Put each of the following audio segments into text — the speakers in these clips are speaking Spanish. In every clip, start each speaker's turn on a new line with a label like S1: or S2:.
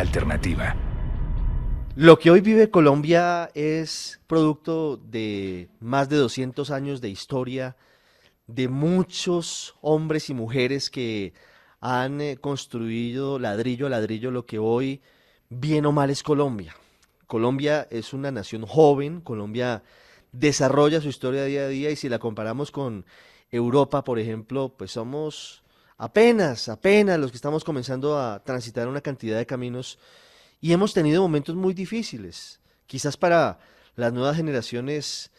S1: alternativa.
S2: Lo que hoy vive Colombia es producto de más de 200 años de historia, de muchos hombres y mujeres que han eh, construido ladrillo a ladrillo lo que hoy, bien o mal, es Colombia. Colombia es una nación joven, Colombia desarrolla su historia día a día y si la comparamos con Europa, por ejemplo, pues somos apenas, apenas los que estamos comenzando a transitar una cantidad de caminos y hemos tenido momentos muy difíciles. Quizás para las nuevas generaciones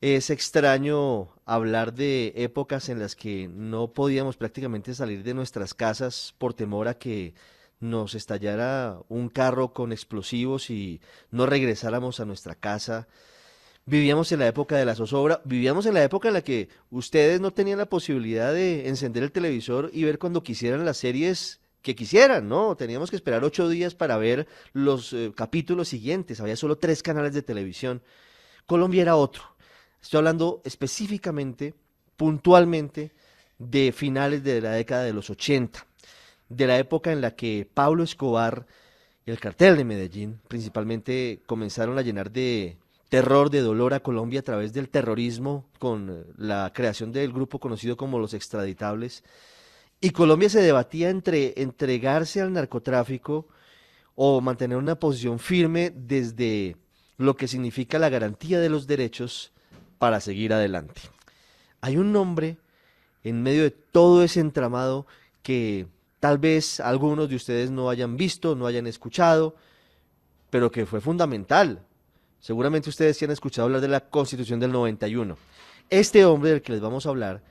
S2: es extraño hablar de épocas en las que no podíamos prácticamente salir de nuestras casas por temor a que nos estallara un carro con explosivos y no regresáramos a nuestra casa vivíamos en la época de la zozobra, vivíamos en la época en la que ustedes no tenían la posibilidad de encender el televisor y ver cuando quisieran las series que quisieran, ¿no? Teníamos que esperar ocho días para ver los eh, capítulos siguientes, había solo tres canales de televisión. Colombia era otro. Estoy hablando específicamente, puntualmente, de finales de la década de los 80, de la época en la que Pablo Escobar y el cartel de Medellín principalmente comenzaron a llenar de terror, de dolor a Colombia a través del terrorismo con eh, la creación del grupo conocido como los extraditables. Y Colombia se debatía entre entregarse al narcotráfico o mantener una posición firme desde lo que significa la garantía de los derechos para seguir adelante. Hay un nombre en medio de todo ese entramado que tal vez algunos de ustedes no hayan visto, no hayan escuchado, pero que fue fundamental Seguramente ustedes se han escuchado hablar de la Constitución del 91. Este hombre del que les vamos a hablar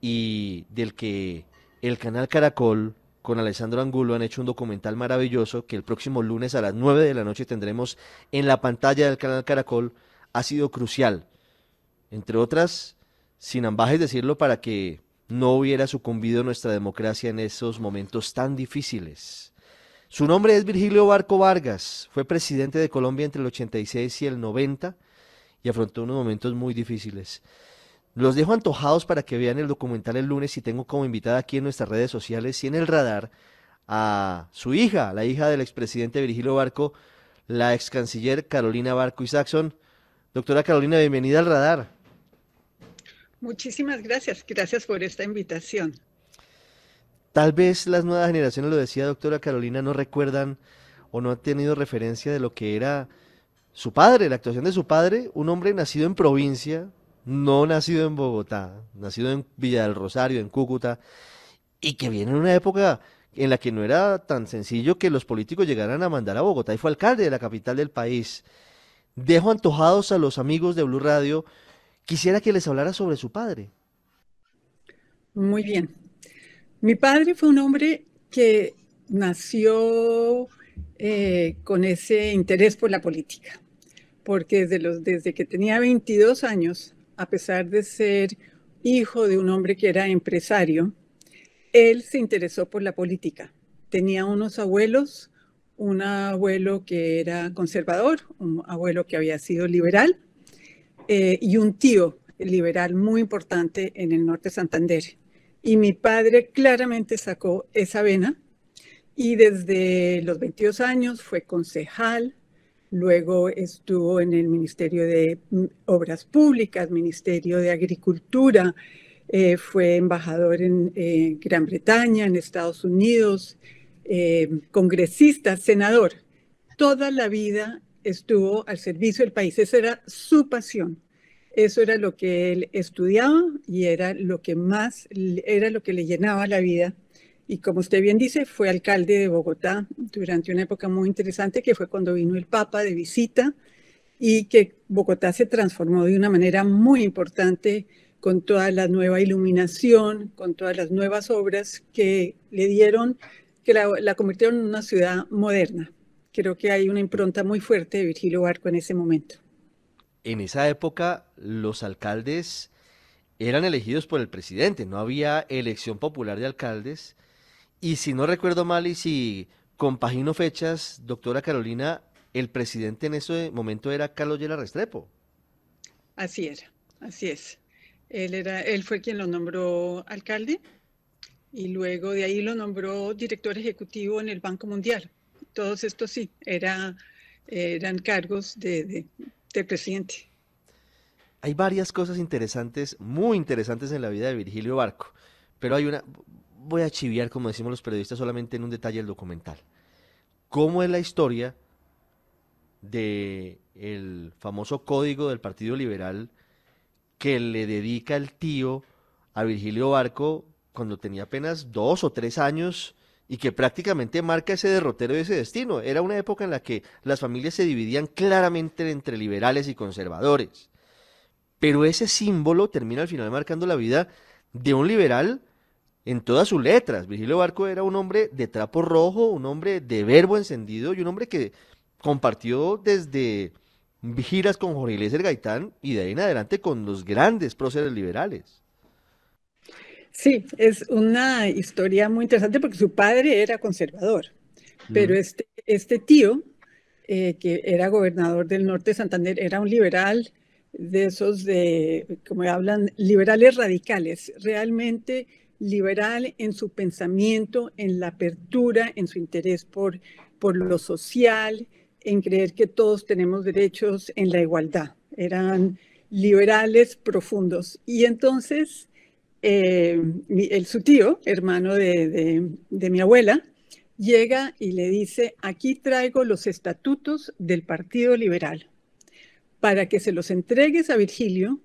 S2: y del que el canal Caracol con Alessandro Angulo han hecho un documental maravilloso que el próximo lunes a las 9 de la noche tendremos en la pantalla del canal Caracol ha sido crucial. Entre otras, sin ambajes decirlo, para que no hubiera sucumbido nuestra democracia en esos momentos tan difíciles. Su nombre es Virgilio Barco Vargas, fue presidente de Colombia entre el 86 y el 90 y afrontó unos momentos muy difíciles. Los dejo antojados para que vean el documental el lunes y tengo como invitada aquí en nuestras redes sociales y en el radar a su hija, la hija del expresidente Virgilio Barco, la ex canciller Carolina Barco y Saxon. Doctora Carolina, bienvenida al radar.
S1: Muchísimas gracias, gracias por esta invitación.
S2: Tal vez las nuevas generaciones, lo decía doctora Carolina, no recuerdan o no han tenido referencia de lo que era su padre, la actuación de su padre, un hombre nacido en provincia, no nacido en Bogotá, nacido en Villa del Rosario, en Cúcuta, y que viene en una época en la que no era tan sencillo que los políticos llegaran a mandar a Bogotá y fue alcalde de la capital del país. Dejo antojados a los amigos de Blue Radio, quisiera que les hablara
S1: sobre su padre. Muy bien. Mi padre fue un hombre que nació eh, con ese interés por la política, porque desde, los, desde que tenía 22 años, a pesar de ser hijo de un hombre que era empresario, él se interesó por la política. Tenía unos abuelos, un abuelo que era conservador, un abuelo que había sido liberal eh, y un tío liberal muy importante en el norte de Santander. Y mi padre claramente sacó esa vena y desde los 22 años fue concejal, luego estuvo en el Ministerio de mm, Obras Públicas, Ministerio de Agricultura, eh, fue embajador en eh, Gran Bretaña, en Estados Unidos, eh, congresista, senador. Toda la vida estuvo al servicio del país, esa era su pasión. Eso era lo que él estudiaba y era lo que más, era lo que le llenaba la vida. Y como usted bien dice, fue alcalde de Bogotá durante una época muy interesante que fue cuando vino el Papa de visita y que Bogotá se transformó de una manera muy importante con toda la nueva iluminación, con todas las nuevas obras que le dieron, que la, la convirtieron en una ciudad moderna. Creo que hay una impronta muy fuerte de Virgilio Barco en ese momento
S2: en esa época los alcaldes eran elegidos por el presidente, no había elección popular de alcaldes. Y si no recuerdo mal y si compagino fechas, doctora Carolina, el presidente en ese momento era Carlos Yela Restrepo.
S1: Así era, así es. Él, era, él fue quien lo nombró alcalde y luego de ahí lo nombró director ejecutivo en el Banco Mundial. Todos estos sí, eran cargos de presidente.
S2: Hay varias cosas interesantes, muy interesantes en la vida de Virgilio Barco, pero hay una, voy a chiviar, como decimos los periodistas, solamente en un detalle del documental. ¿Cómo es la historia del famoso código del Partido Liberal que le dedica el tío a Virgilio Barco cuando tenía apenas dos o tres años y que prácticamente marca ese derrotero de ese destino. Era una época en la que las familias se dividían claramente entre liberales y conservadores. Pero ese símbolo termina al final marcando la vida de un liberal en todas sus letras. Virgilio Barco era un hombre de trapo rojo, un hombre de verbo encendido y un hombre que compartió desde vigilas con Jorge Iglesias Gaitán y de ahí en adelante con los grandes próceres liberales.
S1: Sí, es una historia muy interesante porque su padre era conservador, pero mm. este, este tío, eh, que era gobernador del norte de Santander, era un liberal de esos de, como hablan, liberales radicales, realmente liberal en su pensamiento, en la apertura, en su interés por, por lo social, en creer que todos tenemos derechos en la igualdad. Eran liberales profundos. Y entonces eh, el, su tío, hermano de, mi abuela, llega y le dice, aquí traigo los estatutos del Partido Liberal para que se los entregues a Virgilio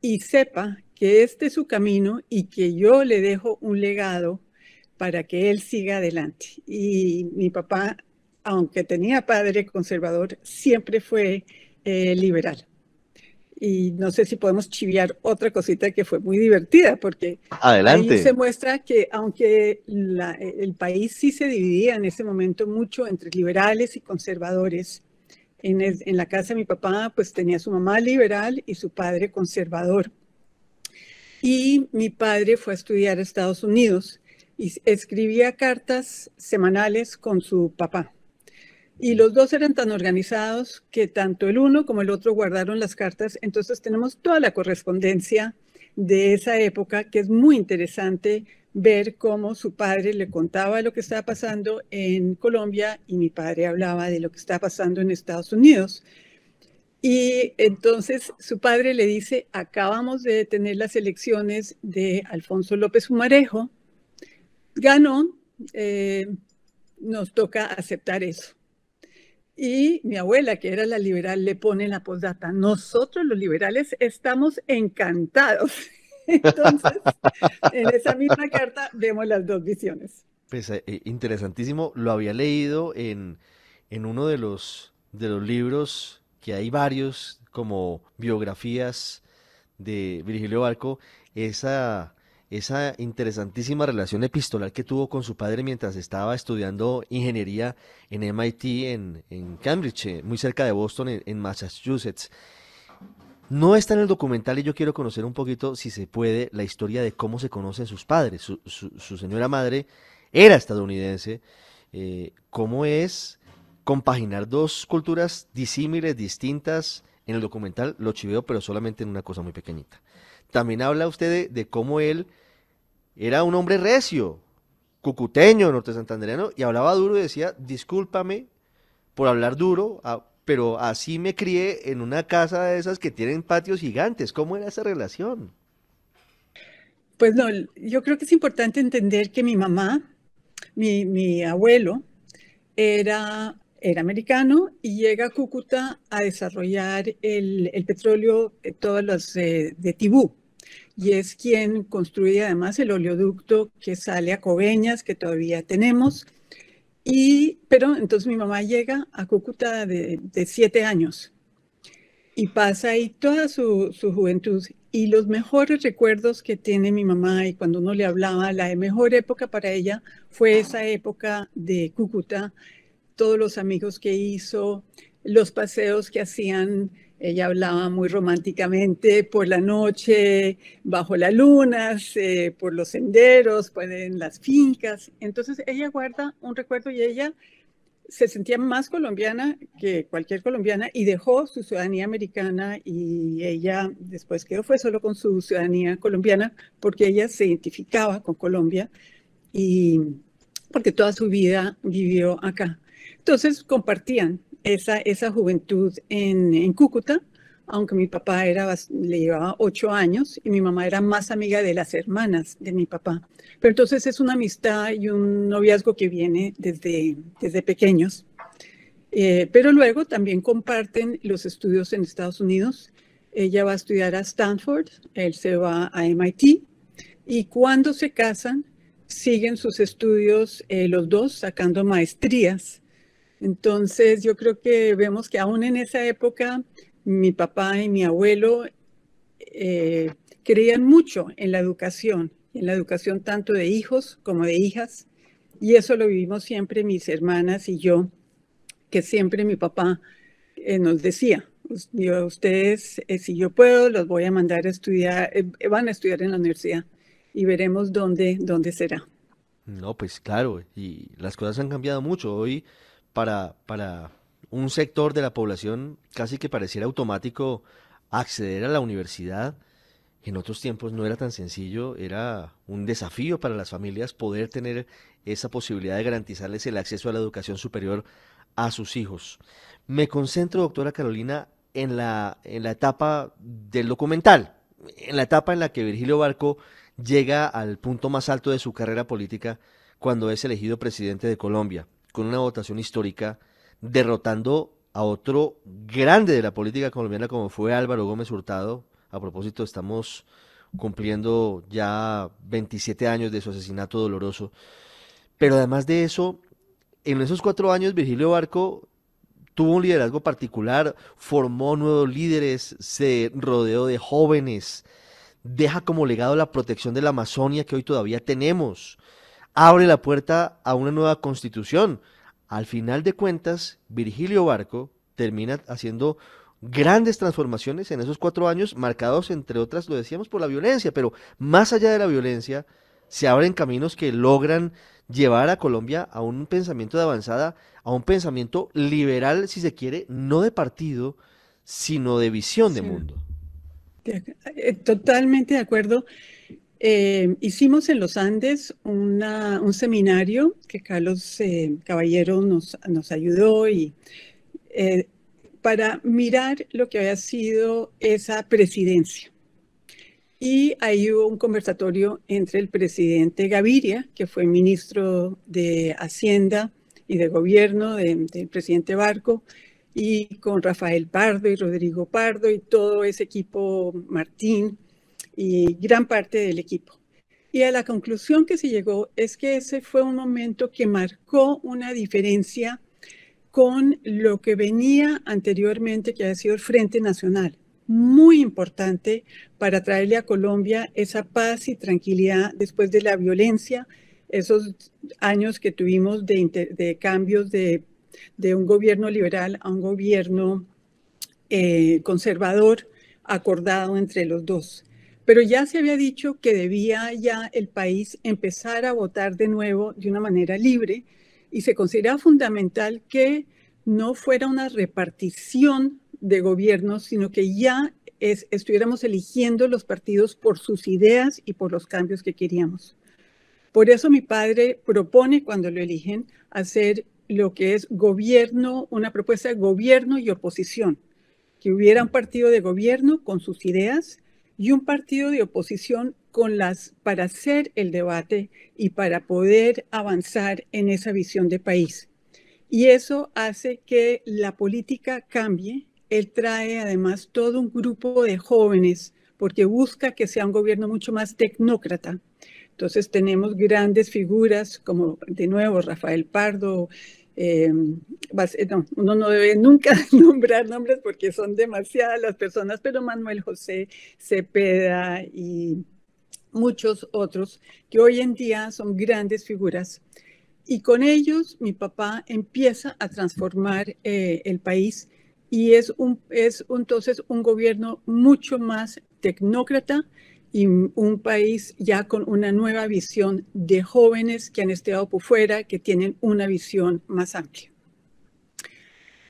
S1: y sepa que este es su camino y que yo le dejo un legado para que él siga adelante. Y mi papá, aunque tenía padre conservador, siempre fue eh, liberal y no sé si podemos chiviar otra cosita que fue muy divertida, porque ahí se muestra que aunque el país sí se dividía en ese momento mucho entre liberales y conservadores, en, en la casa de mi papá pues tenía su mamá liberal y su padre conservador. Y mi padre fue a estudiar a Estados Unidos y escribía cartas semanales con su papá. Y los dos eran tan organizados que tanto el uno como el otro guardaron las cartas. Entonces tenemos toda la correspondencia de esa época que es muy interesante ver cómo su padre le contaba lo que estaba pasando en Colombia y mi padre hablaba de lo que estaba pasando en Estados Unidos. Y entonces su padre le dice, acabamos de tener las elecciones de Alfonso López Humarejo, ganó, eh, nos toca aceptar eso. Y mi abuela, que era la liberal, le pone la postdata. Nosotros los liberales estamos encantados. Entonces, en esa misma carta vemos las dos visiones.
S2: Pues, eh, eh, interesantísimo. Lo había leído en, en uno de los, de los libros, que hay varios, como biografías de Virgilio Barco, esa esa interesantísima relación epistolar que tuvo con su padre mientras estaba estudiando ingeniería en MIT, en, Cambridge, eh, muy cerca de Boston, en, Massachusetts. No está en el documental y yo quiero conocer un poquito, si se puede, la historia de cómo se conocen sus padres. Su, señora madre era estadounidense. Eh, ¿Cómo es compaginar dos culturas disímiles, distintas? En el documental lo chiveo, pero solamente en una cosa muy pequeñita. También habla usted de cómo él era un hombre recio, cucuteño, norte santandereano, y hablaba duro y decía, discúlpame por hablar duro, ah, pero así me crié en una casa de esas que tienen patios gigantes. ¿Cómo era esa relación?
S1: Pues no, yo creo que es importante entender que mi mamá, mi, mi abuelo, era, era americano y llega a Cúcuta a desarrollar el, el petróleo, eh, todos los eh, de Tibú, y es quien construye además el oleoducto que sale a Coveñas, que todavía tenemos. Y, pero entonces mi mamá llega a Cúcuta de, siete años y pasa ahí toda su, su, juventud. Y los mejores recuerdos que tiene mi mamá y cuando uno le hablaba, la mejor época para ella fue esa época de Cúcuta, todos los amigos que hizo, los paseos que hacían ella hablaba muy románticamente por la noche, bajo la luna, eh, por los senderos, pues, en las fincas. Entonces ella guarda un recuerdo y ella se sentía más colombiana que cualquier colombiana y dejó su ciudadanía americana y ella después quedó fue solo con su ciudadanía colombiana porque ella se identificaba con Colombia y porque toda su vida vivió acá. Entonces compartían esa, juventud en, Cúcuta, aunque mi papá era, le llevaba ocho años y mi mamá era más amiga de las hermanas de mi papá. Pero entonces es una amistad y un noviazgo que viene desde, desde pequeños. Eh, pero luego también comparten los estudios en Estados Unidos. Ella va a estudiar a Stanford, él se va a MIT y cuando se casan siguen sus estudios eh, los dos sacando maestrías entonces, yo creo que vemos que aún en esa época, mi papá y mi abuelo eh, creían mucho en la educación, en la educación tanto de hijos como de hijas, y eso lo vivimos siempre mis hermanas y yo, que siempre mi papá eh, nos decía, yo, ustedes, eh, si yo puedo, los voy a mandar a estudiar, van a estudiar en la universidad y veremos dónde, dónde será.
S2: No, pues claro, y las cosas han cambiado mucho. Hoy para, para un sector de la población casi que pareciera automático acceder a la universidad. En otros tiempos no era tan sencillo, era un desafío para las familias poder tener esa posibilidad de garantizarles el acceso a la educación superior a sus hijos. Me concentro, doctora Carolina, en la, en la etapa del documental, en la etapa en la que Virgilio Barco llega al punto más alto de su carrera política cuando es elegido presidente de Colombia con una votación histórica, derrotando a otro grande de la política colombiana como fue Álvaro Gómez Hurtado. A propósito, estamos cumpliendo ya 27 años de su asesinato doloroso. Pero además de eso, en esos cuatro años Virgilio Barco tuvo un liderazgo particular, formó nuevos líderes, se rodeó de jóvenes, deja como legado la protección de la Amazonia que hoy todavía tenemos abre la puerta a una nueva constitución. Al final de cuentas, Virgilio Barco termina haciendo grandes transformaciones en esos cuatro años, marcados, entre otras, lo decíamos, por la violencia, pero más allá de la violencia, se abren caminos que logran llevar a Colombia a un pensamiento de avanzada, a un pensamiento liberal, si se quiere, no de partido, sino de visión de mundo.
S1: Eh, totalmente de acuerdo. Eh, hicimos en los Andes un seminario que Carlos eh, Caballero nos, ayudó y, eh, para mirar lo que había sido esa presidencia. Y ahí hubo un conversatorio entre el presidente Gaviria, que fue ministro de Hacienda y de Gobierno del presidente Barco, y con Rafael Pardo y Rodrigo Pardo y todo ese equipo Martín y gran parte del equipo. Y a la conclusión que se llegó es que ese fue un momento que marcó una diferencia con lo que venía anteriormente, que ha sido el Frente Nacional. Muy importante para traerle a Colombia esa paz y tranquilidad después de la violencia, esos años que tuvimos de, cambios de, un gobierno liberal a un gobierno eh, conservador acordado entre los dos pero ya se había dicho que debía ya el país empezar a votar de nuevo de una manera libre y se consideraba fundamental que no fuera una repartición de gobiernos, sino que ya estuviéramos eligiendo los partidos por sus ideas y por los cambios que queríamos. Por eso mi padre propone cuando lo eligen hacer lo que es gobierno, una propuesta de gobierno y oposición, que hubiera un partido de gobierno con sus ideas y un partido de oposición con las para hacer el debate y para poder avanzar en esa visión de país. Y eso hace que la política cambie. Él trae además todo un grupo de jóvenes porque busca que sea un gobierno mucho más tecnócrata. Entonces tenemos grandes figuras como de nuevo Rafael Pardo, Em, eh, uno no debe nunca nombrar nombres porque son demasiadas las personas, pero Manuel José Cepeda y muchos otros que hoy en día son grandes figuras. Y con ellos mi papá empieza a transformar eh, el país y es, un, es entonces un gobierno mucho más tecnócrata y un país ya con una nueva visión de jóvenes que han estado por fuera, que tienen una visión más amplia.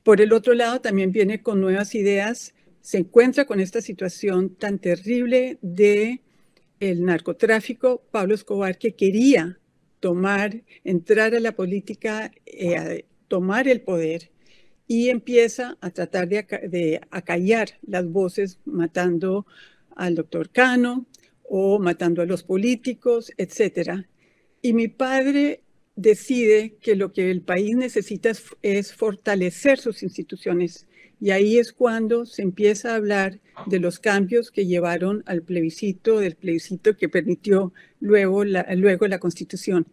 S1: Por el otro lado, también viene con nuevas ideas, se encuentra con esta situación tan terrible de el narcotráfico, Pablo Escobar, que quería tomar, entrar a la política, eh, tomar el poder, y empieza a tratar de, de acallar las voces, matando al doctor Cano o matando a los políticos, etc. Y mi padre decide que lo que el país necesita es, fortalecer sus instituciones. Y ahí es cuando se empieza a hablar de los cambios que llevaron al plebiscito, del plebiscito que permitió luego luego la constitución.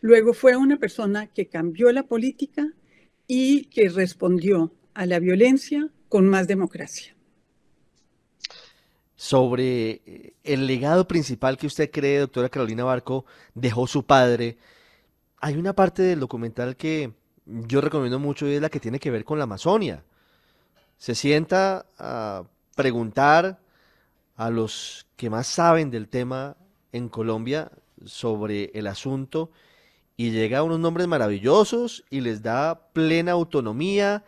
S1: Luego fue una persona que cambió la política y que respondió a la violencia con más democracia
S2: sobre eh, el legado principal que usted cree, doctora Carolina Barco, dejó su padre. Hay una parte del documental que yo recomiendo mucho y es la que tiene que ver con la Amazonia. Se sienta a preguntar a los que más saben del tema en Colombia sobre el asunto y llega a unos nombres maravillosos y les da plena autonomía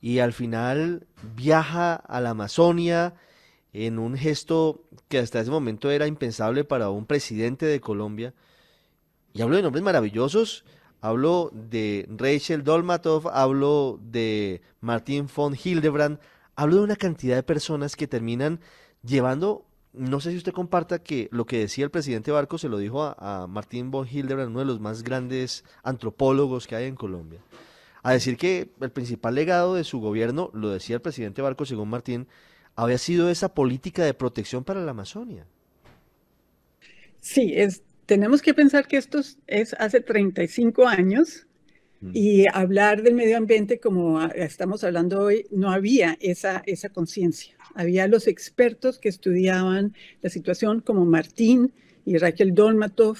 S2: y al final viaja a la Amazonia en un gesto que hasta ese momento era impensable para un presidente de Colombia. Y hablo de nombres maravillosos, hablo de Rachel Dolmatov, hablo de martín von Hildebrand, hablo de una cantidad de personas que terminan llevando, no sé si usted comparta que lo que decía el presidente Barco se lo dijo a, martín von Hildebrand, uno de los más grandes antropólogos que hay en Colombia, a decir que el principal legado de su gobierno, lo decía el presidente Barco según Martín, había sido esa política de protección para la Amazonia.
S1: Sí, tenemos que pensar que esto es hace 35 años y hablar del medio ambiente como ah, estamos hablando hoy, no había esa, esa conciencia. Había los expertos que estudiaban la situación como Martín y Raquel Dolmatov,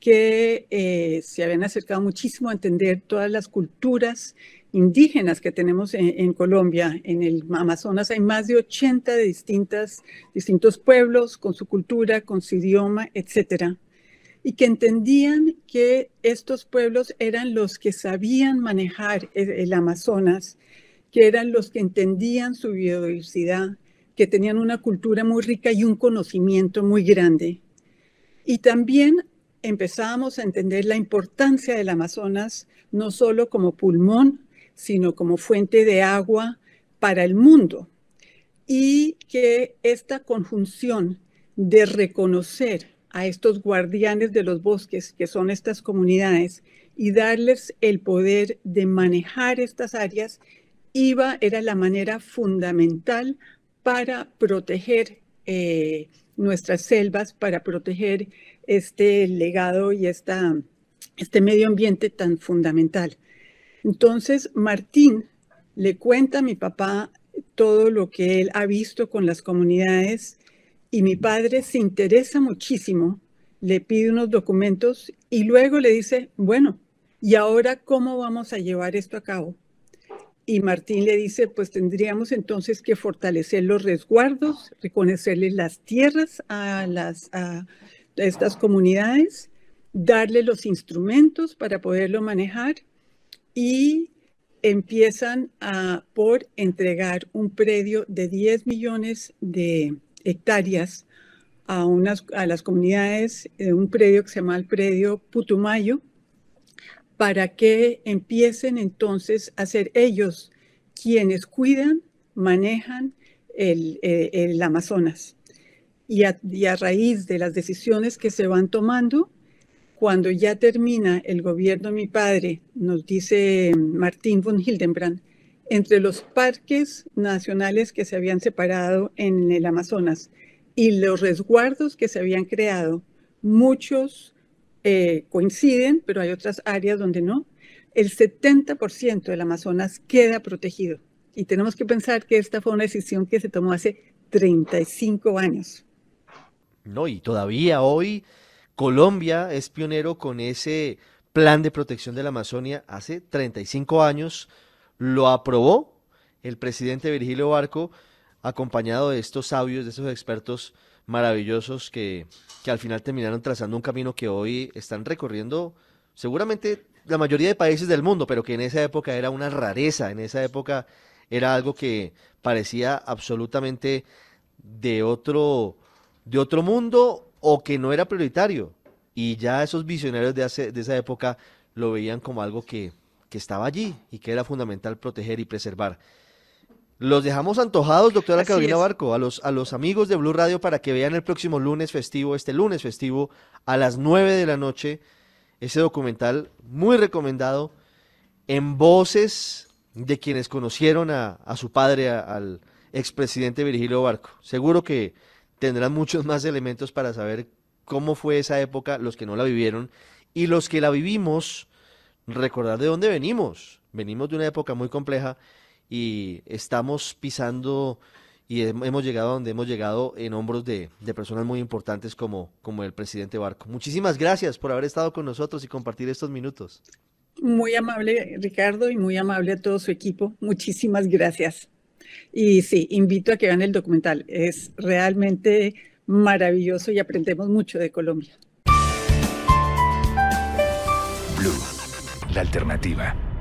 S1: que eh, se habían acercado muchísimo a entender todas las culturas indígenas que tenemos en, Colombia. En el Amazonas hay más de 80 de distintas, distintos pueblos con su cultura, con su idioma, etcétera y que entendían que estos pueblos eran los que sabían manejar el, Amazonas, que eran los que entendían su biodiversidad, que tenían una cultura muy rica y un conocimiento muy grande. Y también empezamos a entender la importancia del Amazonas no solo como pulmón sino como fuente de agua para el mundo. Y que esta conjunción de reconocer a estos guardianes de los bosques, que son estas comunidades, y darles el poder de manejar estas áreas, iba, era la manera fundamental para proteger eh, nuestras selvas, para proteger este legado y este medio ambiente tan fundamental. Entonces, Martín le cuenta a mi papá todo lo que él ha visto con las comunidades y mi padre se interesa muchísimo, le pide unos documentos y luego le dice, bueno, ¿y ahora cómo vamos a llevar esto a cabo? Y Martín le dice, pues tendríamos entonces que fortalecer los resguardos, reconocerles las tierras a, las, a estas comunidades, darle los instrumentos para poderlo manejar y empiezan a, por entregar un predio de 10 millones de hectáreas a, unas, a las comunidades, eh, un predio que se llama el predio Putumayo, para que empiecen entonces a ser ellos quienes cuidan, manejan el, eh, Amazonas. y a raíz de las decisiones que se van tomando, cuando ya termina el gobierno de mi padre, nos dice em, Martín von Hildenbrand, entre los parques nacionales que se habían separado en el Amazonas y los resguardos que se habían creado, muchos eh, coinciden, pero hay otras áreas donde no. El 70% del Amazonas queda protegido. Y tenemos que pensar que esta fue una decisión que se tomó hace 35 años.
S2: No, y todavía hoy Colombia es pionero con ese plan de protección de la Amazonia hace 35 años. Lo aprobó el presidente Virgilio Barco, acompañado de estos sabios, de esos expertos maravillosos que, que al final terminaron trazando un camino que hoy están recorriendo seguramente la mayoría de países del mundo, pero que en esa época era una rareza, en esa época era algo que parecía absolutamente de otro, de otro mundo o que no era prioritario. Y ya esos visionarios de, de esa época lo veían como algo que, estaba allí y que era fundamental proteger y preservar. Los dejamos antojados, doctora Carolina Barco, a los, a los amigos de Blue Radio para que vean el próximo lunes festivo, este lunes festivo, a las 9 de la noche, ese documental muy recomendado en voces de quienes conocieron a, su padre, al expresidente Virgilio Barco. Seguro que tendrán muchos más elementos para saber cómo fue esa época, los que no la vivieron y los que la vivimos, recordar de dónde venimos. Venimos de una época muy compleja y estamos pisando y hemos llegado a donde hemos llegado en hombros de, personas muy importantes como, como el presidente Barco. Muchísimas gracias por haber estado con nosotros y compartir estos minutos.
S1: Muy amable Ricardo y muy amable a todo su equipo. Muchísimas gracias. Y sí, invito a que vean el documental. Es realmente maravilloso y aprendemos mucho de Colombia.
S2: Blue, la alternativa.